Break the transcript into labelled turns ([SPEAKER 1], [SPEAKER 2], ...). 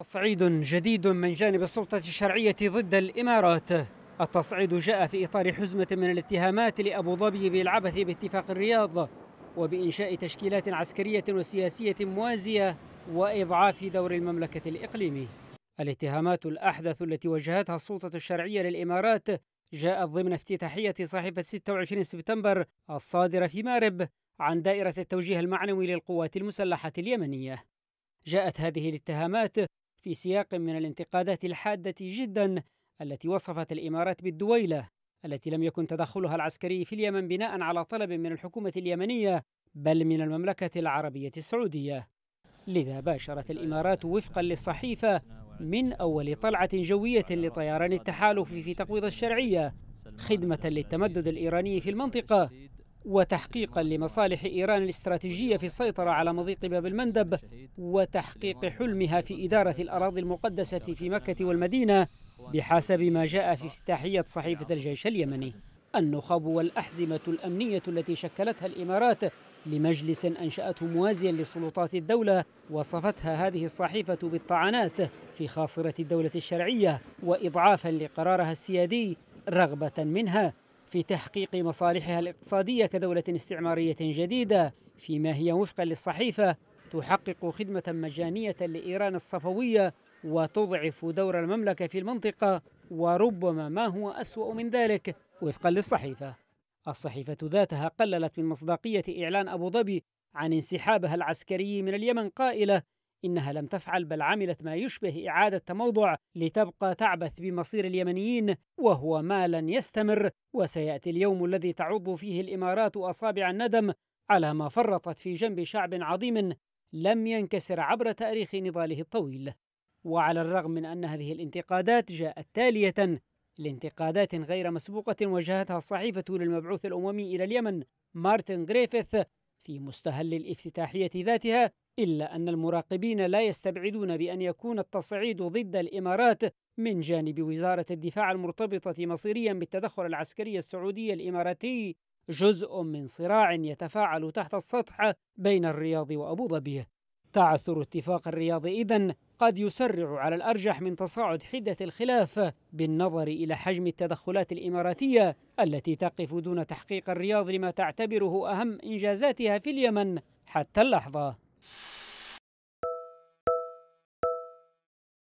[SPEAKER 1] تصعيد جديد من جانب السلطة الشرعية ضد الإمارات التصعيد جاء في إطار حزمة من الاتهامات لأبو ظبي بالعبث باتفاق الرياض وبإنشاء تشكيلات عسكرية وسياسية موازية وإضعاف دور المملكة الإقليمي الاتهامات الأحدث التي وجهتها السلطة الشرعية للإمارات جاءت ضمن افتتاحية صحيفة 26 سبتمبر الصادرة في مارب عن دائرة التوجيه المعنوي للقوات المسلحة اليمنية جاءت هذه الاتهامات في سياق من الانتقادات الحاده جدا التي وصفت الامارات بالدويله التي لم يكن تدخلها العسكري في اليمن بناء على طلب من الحكومه اليمنيه بل من المملكه العربيه السعوديه لذا باشرت الامارات وفقا للصحيفه من اول طلعه جويه لطيران التحالف في تقويض الشرعيه خدمه للتمدد الايراني في المنطقه وتحقيقا لمصالح إيران الاستراتيجية في السيطرة على مضيق باب المندب وتحقيق حلمها في إدارة الأراضي المقدسة في مكة والمدينة بحسب ما جاء في افتتاحية صحيفة الجيش اليمني النخب والأحزمة الأمنية التي شكلتها الإمارات لمجلس أنشأته موازيا لسلطات الدولة وصفتها هذه الصحيفة بالطعنات في خاصرة الدولة الشرعية وإضعافا لقرارها السيادي رغبة منها في تحقيق مصالحها الاقتصادية كدولة استعمارية جديدة فيما هي وفقا للصحيفة تحقق خدمة مجانية لإيران الصفوية وتضعف دور المملكة في المنطقة وربما ما هو أسوأ من ذلك وفقا للصحيفة الصحيفة ذاتها قللت من مصداقية إعلان أبو ظبي عن انسحابها العسكري من اليمن قائلة إنها لم تفعل بل عملت ما يشبه إعادة تموضع لتبقى تعبث بمصير اليمنيين وهو ما لن يستمر وسيأتي اليوم الذي تعض فيه الإمارات أصابع الندم على ما فرطت في جنب شعب عظيم لم ينكسر عبر تاريخ نضاله الطويل وعلى الرغم من أن هذه الانتقادات جاءت تالية لانتقادات غير مسبوقة وجهتها الصحيفة للمبعوث الأممي إلى اليمن مارتن غريفيث في مستهل الافتتاحية ذاتها إلا أن المراقبين لا يستبعدون بأن يكون التصعيد ضد الإمارات من جانب وزارة الدفاع المرتبطة مصيريا بالتدخل العسكري السعودي الإماراتي جزء من صراع يتفاعل تحت السطح بين الرياض وأبو ظبي تعثر اتفاق الرياض إذن قد يسرع على الأرجح من تصاعد حدة الخلاف بالنظر إلى حجم التدخلات الإماراتية التي تقف دون تحقيق الرياض لما تعتبره أهم إنجازاتها في اليمن حتى اللحظة